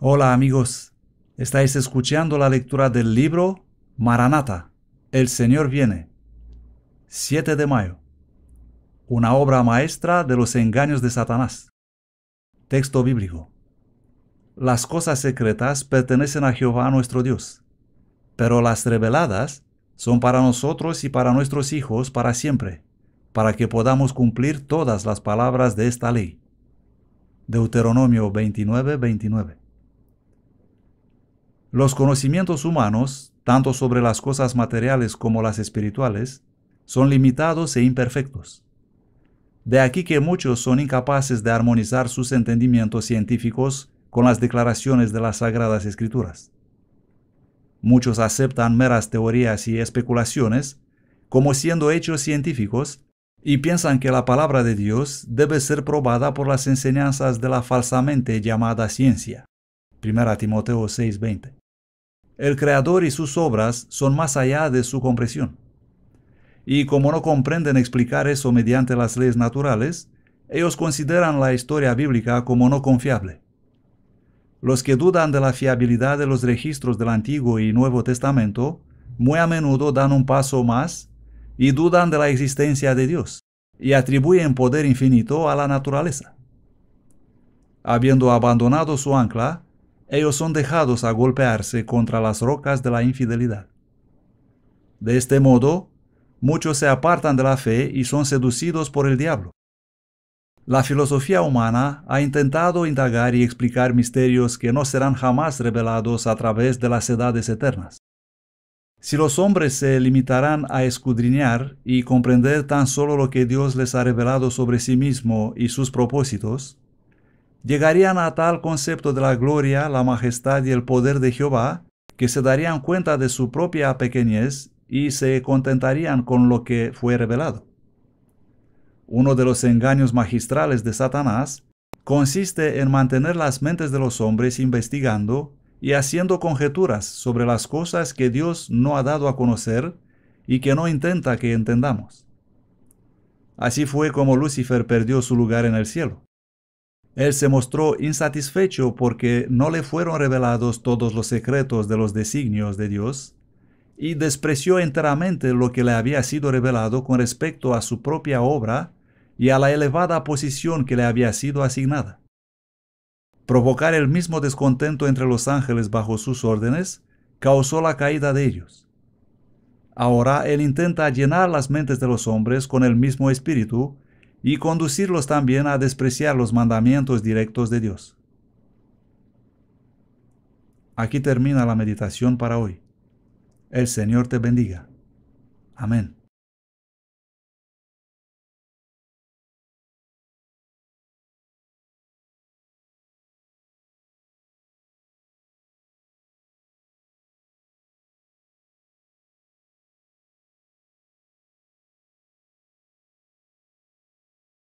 Hola amigos, estáis escuchando la lectura del libro Maranata, El Señor viene, 7 de mayo, una obra maestra de los engaños de Satanás. Texto bíblico. Las cosas secretas pertenecen a Jehová nuestro Dios, pero las reveladas son para nosotros y para nuestros hijos para siempre, para que podamos cumplir todas las palabras de esta ley. Deuteronomio 29, 29. Los conocimientos humanos, tanto sobre las cosas materiales como las espirituales, son limitados e imperfectos. De aquí que muchos son incapaces de armonizar sus entendimientos científicos con las declaraciones de las Sagradas Escrituras. Muchos aceptan meras teorías y especulaciones como siendo hechos científicos y piensan que la palabra de Dios debe ser probada por las enseñanzas de la falsamente llamada ciencia. 1 Timoteo 6:20. El Creador y sus obras son más allá de su comprensión. Y como no comprenden explicar eso mediante las leyes naturales, ellos consideran la historia bíblica como no confiable. Los que dudan de la fiabilidad de los registros del Antiguo y Nuevo Testamento muy a menudo dan un paso más y dudan de la existencia de Dios y atribuyen poder infinito a la naturaleza. Habiendo abandonado su ancla, ellos son dejados a golpearse contra las rocas de la infidelidad. De este modo, muchos se apartan de la fe y son seducidos por el diablo. La filosofía humana ha intentado indagar y explicar misterios que no serán jamás revelados a través de las edades eternas. Si los hombres se limitarán a escudriñar y comprender tan solo lo que Dios les ha revelado sobre sí mismo y sus propósitos, llegarían a tal concepto de la gloria, la majestad y el poder de Jehová, que se darían cuenta de su propia pequeñez y se contentarían con lo que fue revelado. Uno de los engaños magistrales de Satanás consiste en mantener las mentes de los hombres investigando y haciendo conjeturas sobre las cosas que Dios no ha dado a conocer y que no intenta que entendamos. Así fue como Lucifer perdió su lugar en el cielo. Él se mostró insatisfecho porque no le fueron revelados todos los secretos de los designios de Dios y despreció enteramente lo que le había sido revelado con respecto a su propia obra y a la elevada posición que le había sido asignada. Provocar el mismo descontento entre los ángeles bajo sus órdenes causó la caída de ellos. Ahora él intenta llenar las mentes de los hombres con el mismo espíritu y conducirlos también a despreciar los mandamientos directos de Dios. Aquí termina la meditación para hoy. El Señor te bendiga. Amén.